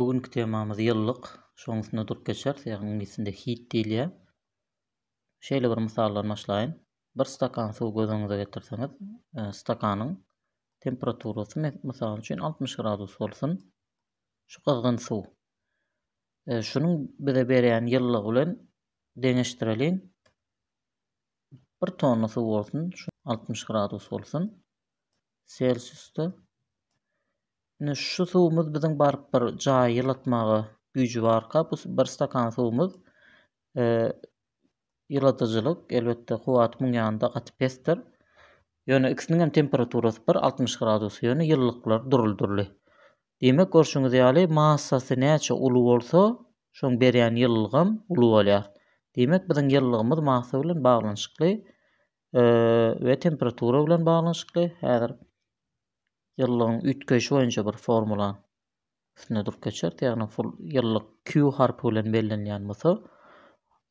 бүгінгі темамыз йыллық шоңысында тұрып кетіп шығар яғни ингліз тілінде хит дейді иә шейлі бір мысалдарын ашылайын бір стакан су көзіңізге келтірсеңіз стаканың. стаканның температурасы мысал үшін 60 градус болсын шу су ә, шұның бізге берген йыллық үлен теңестірелейін бір тонна су болсын алтмыш градус болсын цельсиусты Ne şu suwumuz bizin baryp bir jaýylatmagy güýji bar. bu bir stakan suwumuz eee ýylatyjylyk, elbetde quwat ýanynda gatyp pestir. Ýöne ikisiniň hem temperaturasy bir 60 gradus, ýöne ýyllyklar duruldurly. Demek görşüňiz ýaly, massasy näçe uly bolsa, şoň berýän ýyllygym uly bolýar. Demek bizin ýyllygymyz massa bilen baglanyşykly, eee we temperatura bilen baglanyşykly. Häzir yıllığın ütköyşi oyunca bir formula üstüne dur keçer yani full yıllık Q harpı olan bellin yanması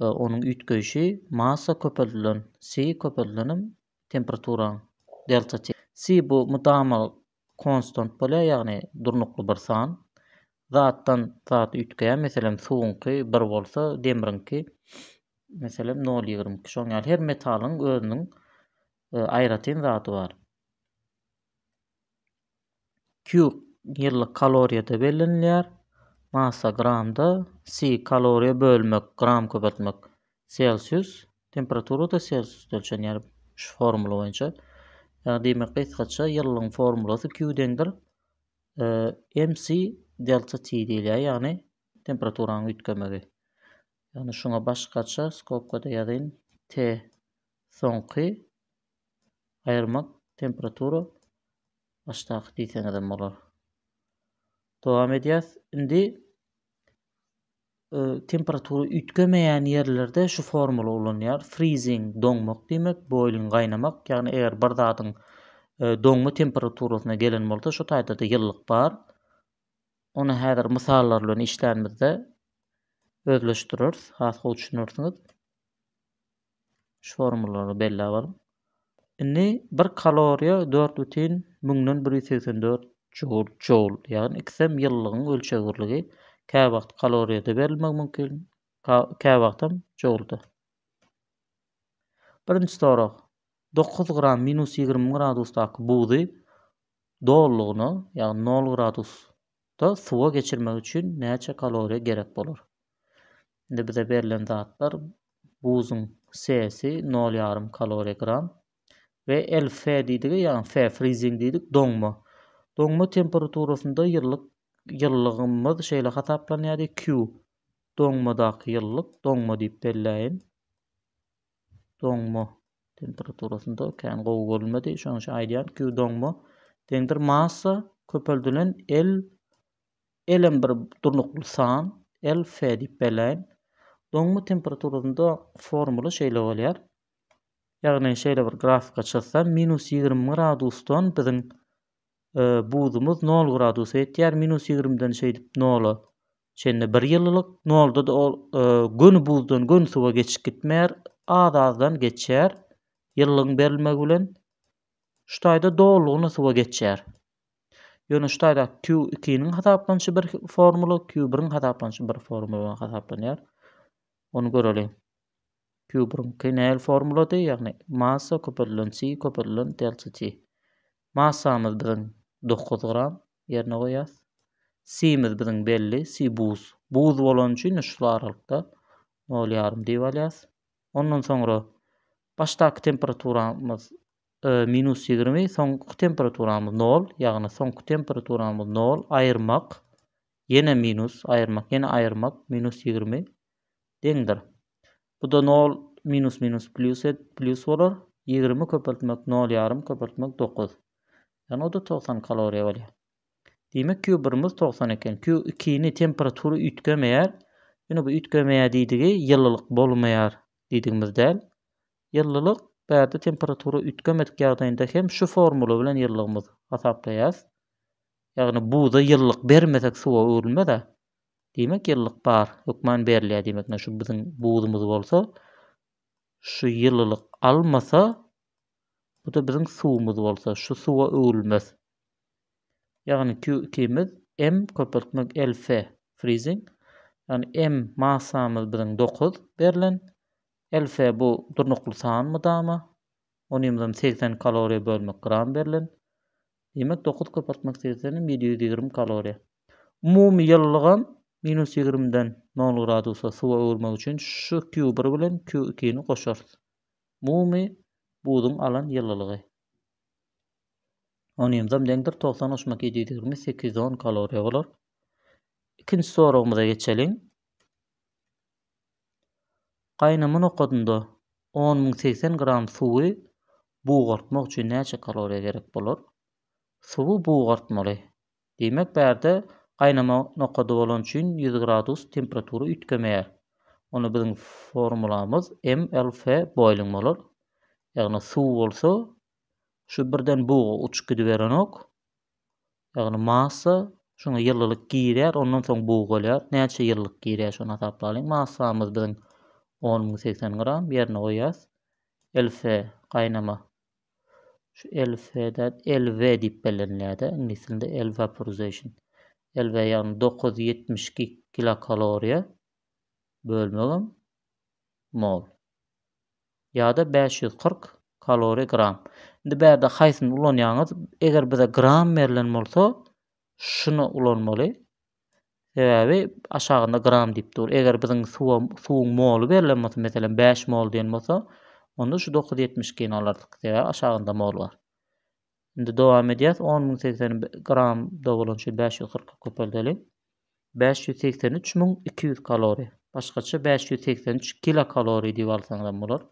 e, onun ütköyşi masa köpöldülün C köpöldülünün temperatura delta T C bu mutamal konstant bolya yani durnuklu bir san zatdan zat ütkeye meselem suunki bir bolsa demirinki meselem 0.20 şoňal her metalın özünün e, ayratyn zatı bar yıllık kaloriyada belirlenir. Masa gramda C kaloriya bölmek gram köpeltmek Celsius temperaturu da Celsius ölçen şu formula boyunca. Yani demek ki kaça yıllık Q dendir. E, MC delta T değil ya yani temperaturanı ütkemeği. Yani şuna başkaça skopkada yadin, T soňky ayırmak temperaturu aştaq diýsen adam bolar. Dowam edýäs. Indi e, temperatura ütkemeýän ýerlerde şu formula ulanýar. Freezing doňmak diýmek, boiling gaýnamak, ýagny eger bir zatyň e, doňma temperaturasyna gelen bolsa, şu da ýyllyk bar. Onu häzir mysallar bilen işlenmizde özleşdirýärs, has hol düşünürsiňiz. Şu formulany belli alalım. Ini bir kaloriya 4 utin 1.84 joul joul. Yani iksem yıllığın ölçegürlüge kaya vaxt kaloriya da berlmeg munkin. Kaya vaxtam joul Birinci tarak. 9 gram minus 20 gradus taak buğdi. Doğulluğunu yani 0 gradus da suva geçirmek üçün neyce kaloriya gerek bolur. Ini bide berlendi atlar. Buzun sesi 0.5 yarım kalori gram. we LF diýdigi, ýa-ni F freezing diýdik, doňma. Doňma temperaturasynda ýyllyk ýyllygymyz şeýle hasaplanýar Q. Doňma daky ýyllyk, doňma diýip belläýin. Doňma temperaturasynda kan gowgolmady, şonuň üçin Q doňma. Tengdir masa köpöldülen L L en bir durnuk bulsan, L, F deyip belayin. Donma temperaturasında formula şeyle oluyar. Ýagny şeýle bir grafika çyzsa -20 gradusdan biziň e, buzumyz 0 gradus etýär. -20-den şeýdip 0-a çenne bir ýyllyk 0-da da e, gün buzdan gün suwa geçip gitmeýär, az-azdan geçer. Ýyllyk berilmek bilen şuýda dolugyny suwa geçer. Ýöne şuýda Q2-niň hasaplanýan bir formula, Q1-niň hasaplanýan bir formula bilen hasaplanýar. Onu Pubrum kinel formulady, ýagny massa köpüldün, si köpüldün derçeti. Massamyz biriň 9 gram, ýerine goýas. Simiz biriň belli, si buz. Buz bolan üçin şularlykda 0.5 diýip alýas. Ondan soňra başdaky temperaturamyz -20, e, soňky temperaturamyz 0, ýagny soňky temperaturamyz 0, aýyrmak, ýene minus, aýyrmak, ýene aýyrmak, minus -20 deňdir. Bu da 0 minus minus plus et plus olur. 20 köpeltmek 0 yarım köpeltmek 9. Yani o da 90 kaloriya valiya. Demek ki birimiz 90 eken. Q2'ni temperaturu ütkömeyer. Yine bu ütkömeye dediği yıllılık bolmayar dediğimizde. Yıllılık bayağı temperaturu ütkömedik yağdayında hem şu formülü bilen yıllığımız hesaplayaz. Yani bu da yıllık vermesek suva uğrulma Demek yıllık bar hükman berli demek ne şu bizim buğdumuz bolsa şu yıllık almasa bu da bizim suumuz bolsa şu suwa öwülmez. Yani Q kimiz M köpürtmek L F freezing. Yani M masamız bizim 9 berlen. L F bu durnuklu saan mı da mı? Onu bizim 80 kalori bölmek gram berlen. Demek 9 köpürtmek 80'in 720 kalori. Mumi yıllığın minus 20-dan 0 gradusa suwa öwürmek üçin şu Q1 bilen Q2-ni goşar. Mumi buzum alan yyllygy. Onym zam dengdir 93 mak 820 kaloriýa bolar. Ikinji sorawymyza geçelim. Qaynamyň okudunda 10080 gram suwy buğartmak üçin näçe kaloriýa gerek bolar? Suwy buğartmaly. Demek berde Qaynama noqada bolan üçin 100 gradus temperatura ütkemeýär. Onu bizim formulamız MLF boiling bolar. Ýagny su bolsa şu birden buğa uçup ok. Yani masa, şuna ýyllylyk girýär, ondan soň buğa bolýar. Näçe ýyllyk girýär şuna taplalyň. Massamyz bizim 10080 gram ýerine goýas. LF qaynama şu LF'den LV deyip belirlenildi. İngilizce'de L vaporization. elveýan 972 kilokaloriýa bölmegem mol. Ýa-da 540 kalori gram. Indi bärde haýsyny ulanýaňyz, eger bize gram merlin bolsa, şunu ulanmaly. Sebäbi aşagynda gram diýip dur. Eger biziň suw suwuň molu berlin, bolsa, meselem 5 mol diýen bolsa, onda şu 972 nalardyk. Sebäbi aşagynda mol var. devam ediyat 10.080 gram da bolançı 540 köpeldeli 200 kalori boshqacha 583 kilokalori deb olsanglar bo'lar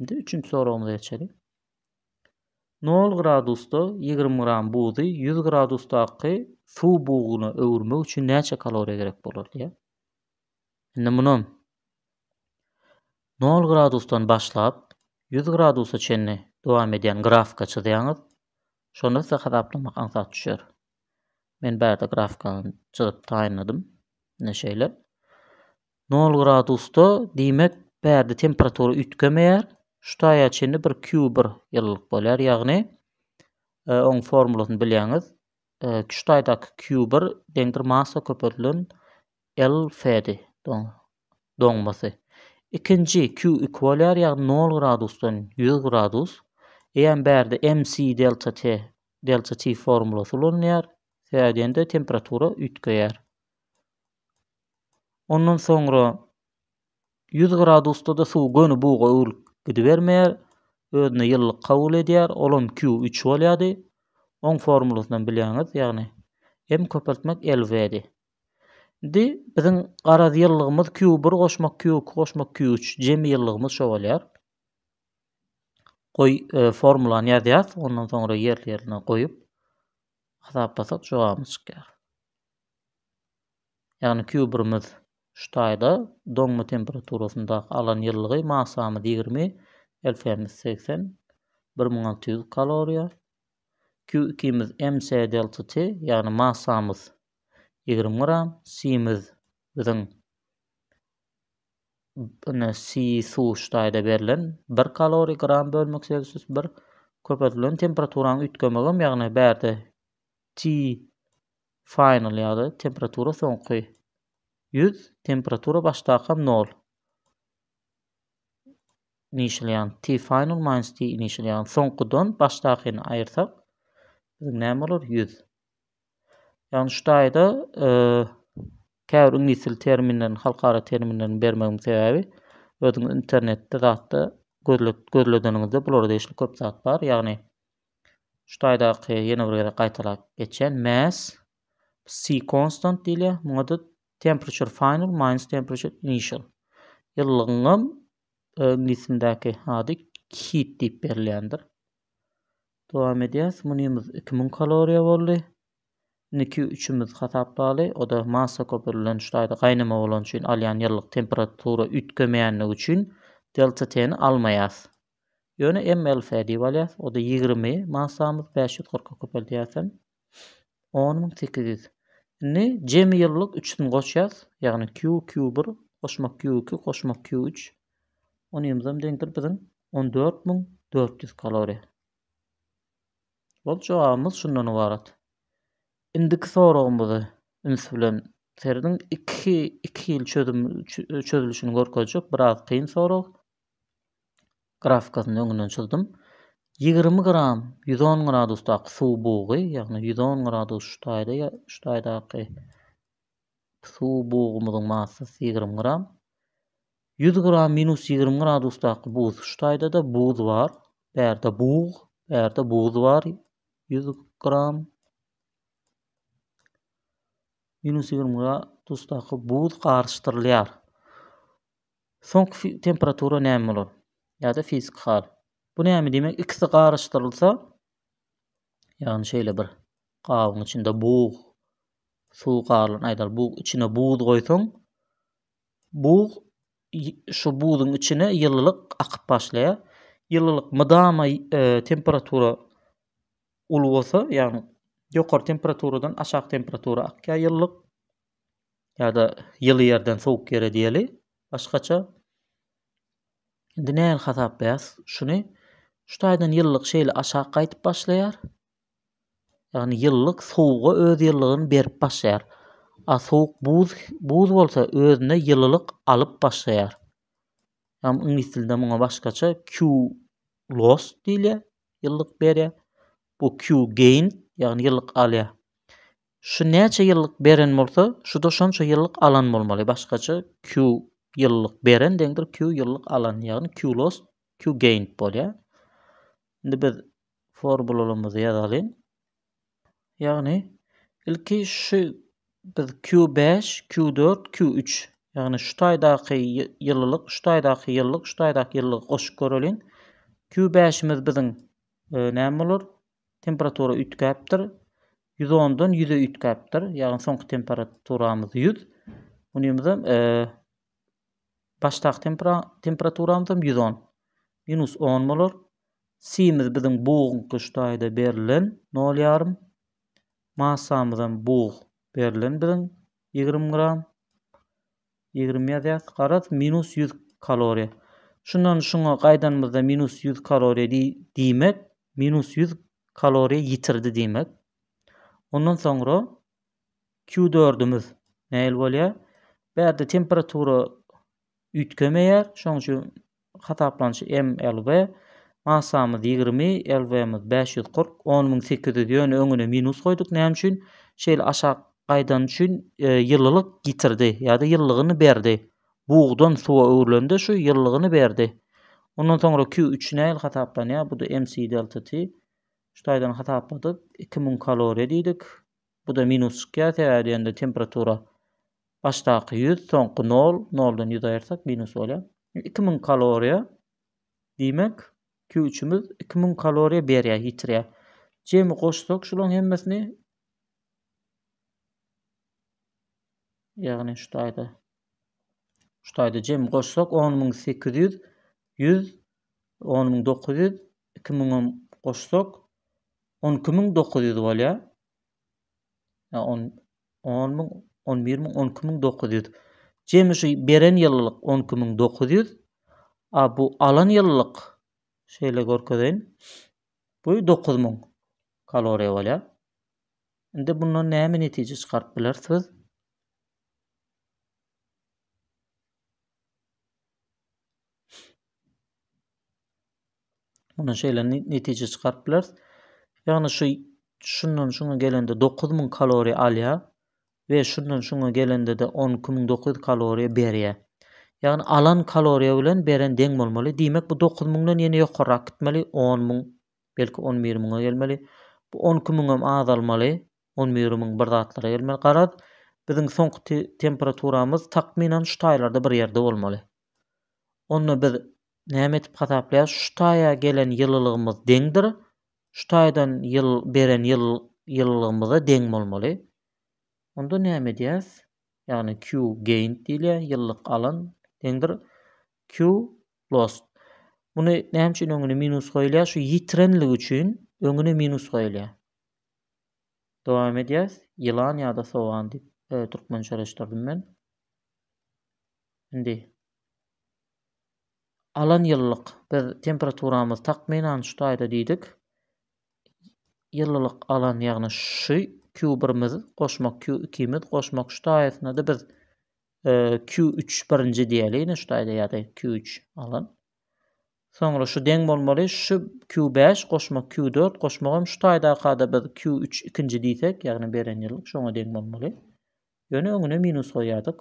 endi uchinchi so'rovimizni aytishaylik nol gradusda yigirma gramm bug'ni yuz gradusdagi suv bug'ini o'g'irmak kalori gerek kaloriya diye. bo'ladi endi 0 nol gradusdan 100 yuz gradusgacha dowam edýän grafika çydaýanyz, şonda size hasapny makan sat düşer. Men bärde grafikany çydyp taýynladym. Ne şeýle? 0 gradusda diýmek berde temperatura ütkemeýär. Şutaýa çenli bir Q1 ýyllyk bolar, ýagny e, oň on formulasyny bilýäňiz. Şu e, Küçtaýdaky Q1 dendir massa köpüklün L fädi. Doňmasy. Ikinji Q equal ýagny 0 gradusdan 100 gradus. Eýen berdi MC delta T delta T formulasy bolanýar. Sädende temperatura ýitgeýär. Ondan soňra 100 gradusda da suw gönü bu gowul gidi bermeýär. Ödüne ýyllyk kabul edýär. Olum Q 3 bolýady. Oň formulasyndan bilýäňiz, ýagny M köpeltmek LV di. Di, bizim arazi yıllığımız Q1 koşmak Q2 koşmak Q3 cemi yıllığımız şovalyar. koy e, formulan yazýar, ondan soňra yer yerine goýup hasap basap jogamy çykýar. Ýagny Q birimiz şutaýda donma temperaturasynda alan ýyllygy masamy 20 1600 kaloriýa. Q 2-miz MC delta T, ýagny masamy 20 gram, C-miz biziň si su ştayda berlin, bir kalori gram bölmek sevsiz, bir köpetlilin temperaturan ütkömelim, yagni berdi T final yada, temperatura soňky 100 temperatura baştaqam nol, nishil T final minus T nishil yan, sonku don, baştaqin ayyrtaq, nemolur, yüz, yy, yy, käbir ingliz terminden, halkara terminden bermegim sebäbi özüň internetde zatda gözlödenizde bu da işli köp zat bar. Yani 3 yeni bir yere qaytalaq geçen mass C constant dili moda temperature final minus temperature initial. Yıllığım e, nisindaki adı heat deyip berliyandır. Devam ediyaz. Bunyumuz 2000 kaloriya bolli. niki üçümüz 3 o da massa köpürülen şuýda gaýnama bolan üçin alýan ýyllyk temperatura delta t-ni almaýas. Ýöne MLF diýip alýas, o da 20 massamyz 540 köpel 10800. 3 Q Q1 goşmak Q2 goşmak Q3 Onu 14400 kalori. Bol jogabymyz şundan ендігі сауалым болды үміс 2 сердің екі екі ел чөдім жоқ бірақ қиын сауал графикасын өңінен шыдым 20 грамм 110 градуста су буғы яғни 110 градус штайда штайда қи су буғымыздың массасы 20 грамм 100 грамм минус 20 градуста буз штайда да буз бар бәрді буғ бәрді буз бар 100 грамм Ýöne sigirim ýa tustaky buz garşdyrylýar. Soňky temperatura näme bolar? Ýa-da fizik hal. Bu näme demek? Ikisi garşdyrylsa, ýa-ni şeýle bir gabyň içinde buz, suw garlyň aýdyl buz içine buz goýsaň, buz şu buzyň içine ýyllyk akyp başlaýar. Ýyllyk mydama e, temperatura ulwasa, ýa-ni yukarı temperaturadan aşaq temperatura akka yıllık ya da yılı yerden soğuk yere diyeli başkaça dinel hasap beyaz şunu şu taydan yıllık şeyle aşağı kayıtıp başlayar yani yıllık soğuğu öz yıllığını berip başlayar a soğuk buz buz olsa özüne yıllık alıp başlayar Ham ingliz tilinde muňa başgaça Q loss diýilýär, ýyllyk berýär. Bu Q gain ýagny ýyllyk alýa. Şu näçe ýyllyk beren bolsa, şu da şonça ýyllyk alan bolmaly. Başgaça Q ýyllyk beren deňdir Q ýyllyk alan, ýagny Q loss, Q gain bolýa. Indi biz formulalymyzy ýazalyň. Ýagny ilki şu biz Q5, Q4, Q3 Yani şu taydaki yıllık, şu taydaki yıllık, şu taydaki yıllık hoş görülün. q 5 imiz biziň e, näme olur? температура uytqayaptir 110dan 100 e uytqayaptir ya'ni so'nggi temperaturamiz 100 bunimiz ham e, он 110 minus 10 bo'lar simiz bizning bo'g'inqi shtoyda berilin 0,5 massamiz ham bo'g' berilin 20 20 100 калория shundan shunga қайданымызда minus 100 калория demak minus 100 kalori yitirdi demek. Ondan sonra Q4-ümüz neyil bolya? Berde temperatura ütkeme şoň üçin hataplanşy MLV masamyz 20, LV-miz 540, 10800 ýöne öňüne minus goýduk näme üçin? Şeýle aşak gaýdan üçin e, ýyllyk gitirdi, ýa-da ýyllygyny berdi. Buğdan suwa öwrülende şu ýyllygyny berdi. Ondan soňra Q3 näil hataplanýar. Bu da MC delta T. Şuradan hata atladık. 2000 kalori diydik. Bu da minus kya tevadi yanda temperatura baştaki 100, sonku 0, 0 dan 100 ayırsak minus olya. 2000 kaloriya diymek ki üçümüz 2000 kaloriya beriya hitriya. Cemi koştuk şulun hemmesini Yani şu tayda Şu tayda cemi koştuk 10800 100 10900 2000 koştuk 12 ming do'qqiz yuz vola o'n o'n ming o'n bir ming o'n ikki ming do'qqiz yuz jemi shu beren yillik o'n ikki ming do'qqiz a bu alan yillik şeyle korkudayn bu do'qqiz ming kaloriya vola endi bundan nima natija chiqarib bilarsiz mana şeyler netice çıkarttılar. Yani şu şundan şuna gelende 9000 kalori alya ve şundan şuna gelende de 10900 kalori berye. Yani alan kalori bilen beren deň bolmaly. Demek bu 9000dan ýene ýokaryk gitmeli 10000, belki 11000-a gelmeli. Bu 10000 am azalmaly. 11000 bir zatlara gelmeli. Garat biziň soňky te temperaturamyz takminan şu taýlarda bir ýerde bolmaly. Onu biz näme etip hasaplaýas? Şu taýa gelen ýyllygymyz deňdir. şu taýdan ýyl beren ýyl ýyllığımyza deň bolmaly. Onda näme diýäs? Yani Q gain diýilýär, ýyllyk alan deňdir Q lost. Bunu näme üçin öňüne minus goýulýar? Şu ýitirenlik üçin öňüne minus goýulýar. Dowam edýäs. Yılan ya da sowan diýip e, türkmen çeleşdirdim men. Indi alan ýyllyk bir temperaturamyz takmeýan şu ayda dedik. yıllılık alan yani şu Q1'imiz qoşmaq Q2'imiz qoşmaq şu tayetine de biz Q3 birinci diyeli yine şu tayetine ya da Q3 alan. Sonra şu deng bolmalı şu Q5 qoşmaq Q4 qoşmaqam şu tayetine akada biz Q3 ikinci diysek yani beren yıllık şu deng bolmalı. Yöne önüne minus koyardık.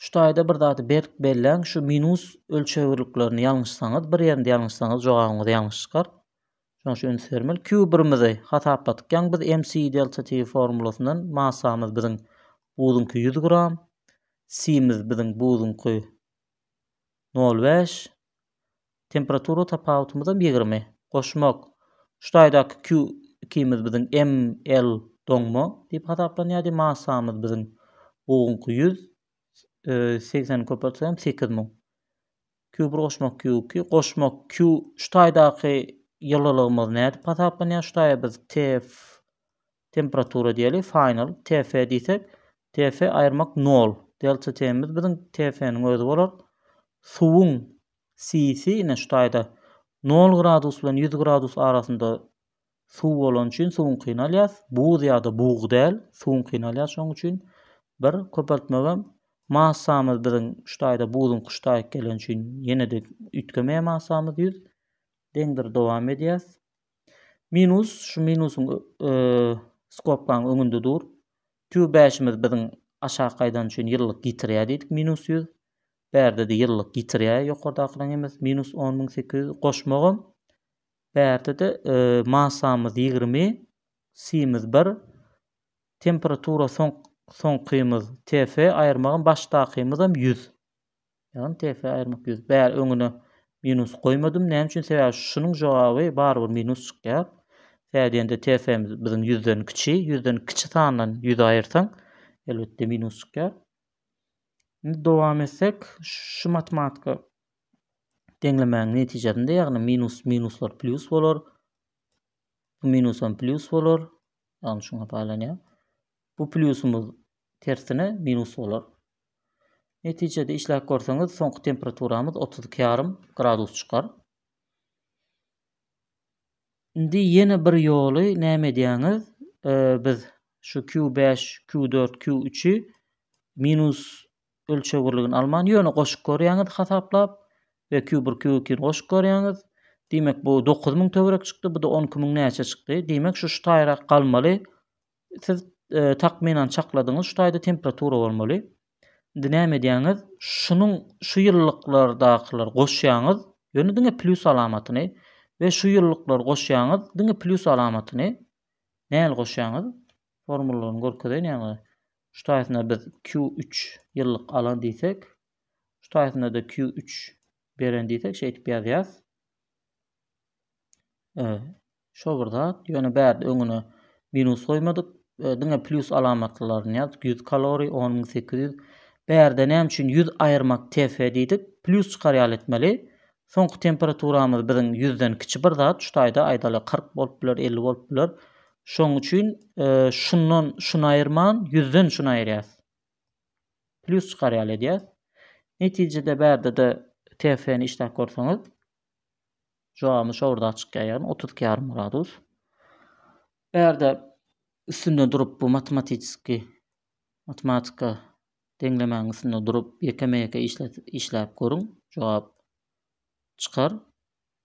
şu taýda bir zat berk belläň şu minus ölçeýürlüklerini ýalňyşsaňyz bir ýerde ýalňyşsaňyz jogaňyzda ýalňyş çykar. Şoň üçin termal Q1-mizi hata tapdykyň biz MC delta T formulasynyň maýsamy biziň buzunky 100 gram, C-miz biziň buzunky 0.5 temperatura tapawutymyz 20 goşmak. Şu taýda Q kimiz biziň ML dogma diýip hata tapdyň ýa-da maýsamy biziň buzunky 80 köpürsem 8 mu. Q bir qoşmaq Q Q qoşmaq Q ştaydaqı yıllılığımız nədir? Patapın ya ştaya biz TF temperatura deyəli final TF desək TF ayırmaq 0. Delta T-miz bizim TF-nin özü bolar. Suwun CC ina ştayda 0 gradus bilen 100 gradus arasında suw bolan üçin suwun qynalyas. Buz ýa-da buğdal suwun qynalyas şoň üçin bir köpeltmegem Masamız birin Kuştayda buğulun Kuştay gelen için yine de ütkömeye masamı diyoruz. Dengdir devam ediyaz. Minus, şu minusun ıı, e, skopkan önünde dur. Tü beşimiz birin aşağı kaydan için yıllık getiriyor dedik. Minus yüz. Berdi de yıllık getiriyor. Yok Minus 10.800, mün Berdi de ıı, masamız c Simiz 1. Temperatura son son kıymız TF ayırmağın başta kıymızam 100. Yani TF ayırmak 100. Bär öňüne minus koymadım. Näme üçin sebäp? Şunun jogaby bar bir minus çykýar. Sädiňde TF-miz biziň 100-den kiçi, 100-den kiçi sanan 100 ayırsan, elbetde minus çykýar. Indi dowam etsek, şu matematika deňlemäň netijesinde ýagny minus minuslar plus bolar. Bu minusam plus bolar. Ýani şuňa baglanýar. bu plusumuz tersine minus olur. Neticede işlek korsanız sonki temperaturamız 32,5 gradus çıkar. Indi yeni bir yolu nem ediyanız e, biz şu Q5, Q4, q 3 minus ölçü vurluğun alman yönü koşuk koruyanız hasaplap ve Q1, Q2'n koşuk koruyanız. Demek bu 9000 tövrek çıktı, bu da 10000 neyse çıktı. Demek şu şu tayrak kalmalı. Siz E, takminan çakladınız şu tayda temperatura olmalı. Dinam ediyanız şunun şu yıllıklar dağıklar koşuyanız yönü dine plus alamatını ve şu yıllıklar koşuyanız dine plus alamatını neyel koşuyanız formullarını korkudayın yani şu tayda biz Q3 yıllık alan diysek şu tayda da Q3 beren diysek şey etip yaz yaz şu burda yönü minus koymadık Dünya plus alamatlaryny ýaz. 100 kalori 10800. Berde näme üçin 100 ayırmak TF dedik? Plus çykaryal etmeli. Soňky temperaturamyz biziň 100-den kiçi bir zat, şutaýda aýdaly 40 bolup biler, 50 bolup biler. Şoň üçin e, şundan şuna ayırman, 100 şunu şuna ayyrýas. Plus çykaryal edýär. Netijede berde de TF'ni işlep görseňiz, jogamy şorda çykýar, 32,5 gradus. Berde üstünde durup bu matematikki matematika denglemeň üstünde durup ýekemeýeke işläp işläp görüň, jogap çıkar Ýöne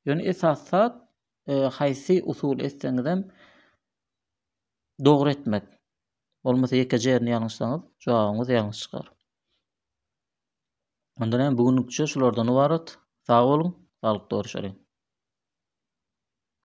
yani esasat e, haýsy usul etseňizem dogry etmek. Bolmasa ýeke jerni ýalňyşsaňyz, jogabyňyz ýalňyş çykar. Ondan hem bugünkü şulardan ibaret. Sağ olun, sağlıkla görüşürüz.